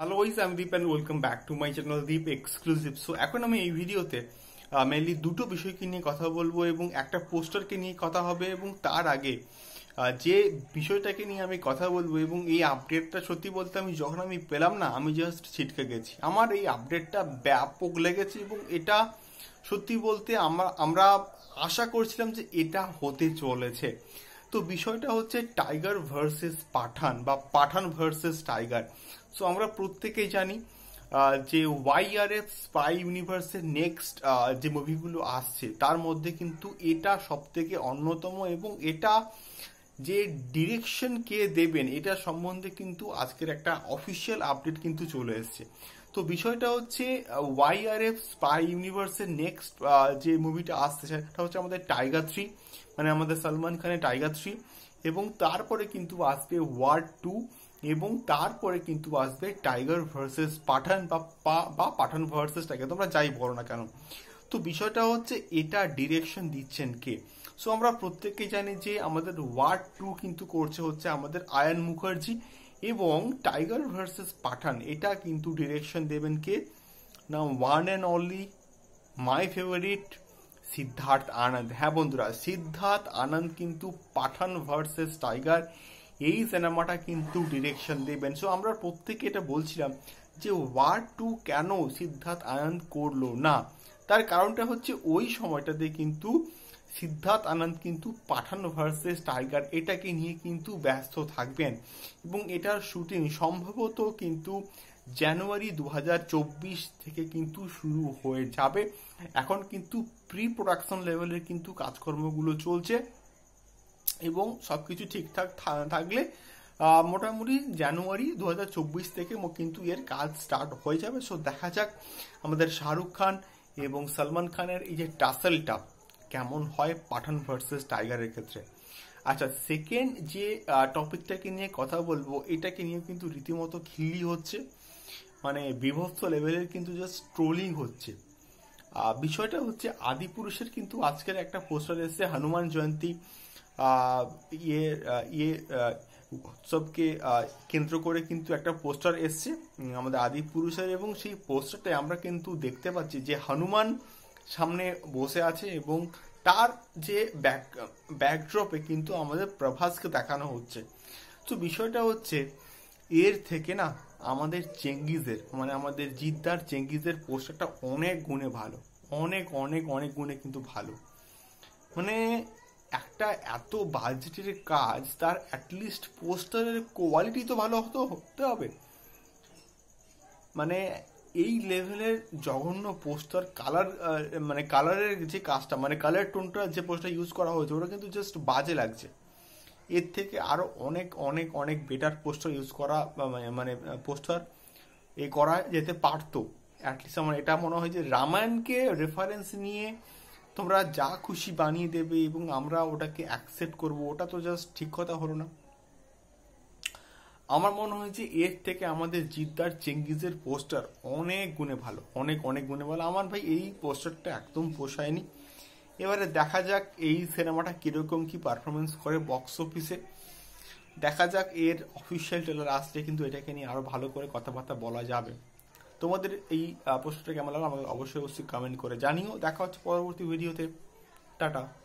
hello ওইস আমি Deep and welcome back to my channel Deep exclusive so এখন আমি এই ভিডিওতে মেনলি দুটো বিষয়কে নিয়ে কথা বলবো এবং একটা পোস্টারকে নিয়ে কথা হবে এবং তার আগে যে বিষয়টাকে নিয়ে আমি কথা বলবো এবং এই আপডেটটা সত্যি বলতে আমি যখন আমি পেলাম না আমি জাস্ট ছিটকে গেছি আমার এই আপডেটটা ব্যাপক লেগেছে এবং এটা সত্যি বলতে আমরা আমরা আশা করছিলাম যে এটা হতে চলেছে তো বিষয়টা হচ্ছে টাইগার ভার্সেস পাঠান বা পাঠান ভার্সেস টাইগার সো আমরা প্রত্যেকেই জানি যে ওয়াই আর এফ স্পাই ইউনিভার্সের নেক্সট যে মুভিগুলো আসছে তার মধ্যে কিন্তু এটা সব থেকে অন্যতম এবং এটা যে ডিরেকশন কে দেবেন এটা সম্বন্ধে কিন্তু আজকের একটা অফিসিয়াল আপডেট কিন্তু চলে এসছে তো বিষয়টা হচ্ছে ওয়াই আর এফ স্পাই ইউনিভার্সের নেক্সট যে মুভিটা আসছে সেটা হচ্ছে আমাদের টাইগার থ্রি মানে আমাদের সালমান খানের টাইগার থ্রি এবং তারপরে কিন্তু আসবে ওয়ার টু এবং তারপরে কিন্তু আসবে টাইগার ভার্সেস পাঠান বা পাঠান ভার্সেস টাইগার তোমরা যাই বলো না কেন তো বিষয়টা হচ্ছে এটা ডিরেকশন দিচ্ছেন কে সো আমরা প্রত্যেককে জানি যে আমাদের ওয়ার্ড টু কিন্তু করছে হচ্ছে আমাদের আয়ন মুখার্জি এবং টাইগার ভার্সেস পাঠান এটা কিন্তু ডিরেকশন দেবেন কে না one and only my favourite Siddharth Anand হ্যাঁ বন্ধুরা সিদ্ধার্থ আনন্দ কিন্তু পাঠান ভার্সেস টাইগার এই সিনেমাটা কিন্তু ডিরেকশন দেবেন সো আমরা প্রত্যেকে এটা বলছিলাম যে ওয়ার টু কেন সিদ্ধার্থ আনন্দ করলো না তার কারণটা হচ্ছে ওই সময়টাতে কিন্তু সিদ্ধার্থ আনন্দ কিন্তু পাঠান ভার্সেস টাইগার এটাকে নিয়ে কিন্তু ব্যস্ত থাকবেন এবং এটার শুটিং সম্ভবত কিন্তু জানুয়ারি দু থেকে কিন্তু শুরু হয়ে যাবে এখন কিন্তু প্রি প্রোডাকশন লেভেলের কিন্তু কাজকর্মগুলো চলছে এবং সব কিছু ঠিকঠাক থাকলে মোটামুটি জানুয়ারি দু থেকে কিন্তু এর কাজ স্টার্ট হয়ে যাবে সো দেখা যাক আমাদের শাহরুখ খান এবং সালমান খানের এই যে টাসেলটা কেমন হয় পাঠান ভার্সেস টাইগারের ক্ষেত্রে আচ্ছা সেকেন্ড যে টপিকটাকে নিয়ে কথা বলবো এটাকে নিয়ে কিন্তু রীতিমতো খিলি হচ্ছে মানে বিভৎস লেভেলের কিন্তু জাস্ট ট্রোলিং হচ্ছে বিষয়টা হচ্ছে আদিপুরুষের কিন্তু আজকের একটা পোস্টার এসেছে হনুমান জয়ন্তী ইয়ে ইয়ে উৎসবকে কেন্দ্র করে কিন্তু একটা পোস্টার এসছে আমাদের আদিপুরুষের এবং সেই পোস্টারটায় আমরা কিন্তু দেখতে পাচ্ছি যে হনুমান সামনে বসে আছে এবং তার যে ব্যাক ব্যাকড্রপে কিন্তু আমাদের প্রভাসকে দেখানো হচ্ছে তো বিষয়টা হচ্ছে এর থেকে না আমাদের চেঙ্গিজের মানে আমাদের জিদ্দার চেঙ্গিজের পোস্টারটা অনেক গুণে ভালো অনেক অনেক অনেক গুণে কিন্তু ভালো মানে একটা এত বাজেটের কাজ তার অ্যাটলিস্ট পোস্টারের কোয়ালিটি তো ভালো হতে হতে হবে মানে এই লেভেলের জঘন্য পোস্টার কালার মানে কালারের যে কাজটা মানে কালার টোনটা যে পোস্টার ইউজ করা হয়েছে ওটা কিন্তু জাস্ট বাজে লাগছে এর থেকে আরও অনেক অনেক অনেক বেটার পোস্টার ইউজ করা মানে পোস্টার মানে, এ করা যেতে পারতো অ্যাটলিস্ট আমার এটা মনে হয় যে রামায়ণকে রেফারেন্স নিয়ে তোমরা যা খুশি বানিয়ে দেবে এবং আমরা ওটাকে অ্যাকসেপ্ট করব ওটা তো জাস্ট ঠিক কথা হলো না আমার মনে হয় যে এর থেকে আমাদের জিদ্দার চেঙ্গিজের পোস্টার অনেক গুণে ভালো অনেক অনেক গুণে ভালো আমার ভাই এই পোস্টারটা একদম পোষায়নি এবারে দেখা যাক এই সিনেমাটা কীরকম কি পারফরমেন্স করে বক্স অফিসে দেখা যাক এর অফিসিয়াল ট্রেলার আসলে কিন্তু এটাকে নিয়ে আরও ভালো করে কথাবার্তা বলা যাবে তোমাদের এই পোস্টারটা কেমন লাগলো আমাকে অবশ্যই অবশ্যই কমেন্ট করে জানিও দেখা হচ্ছে পরবর্তী ভিডিওতে টাটা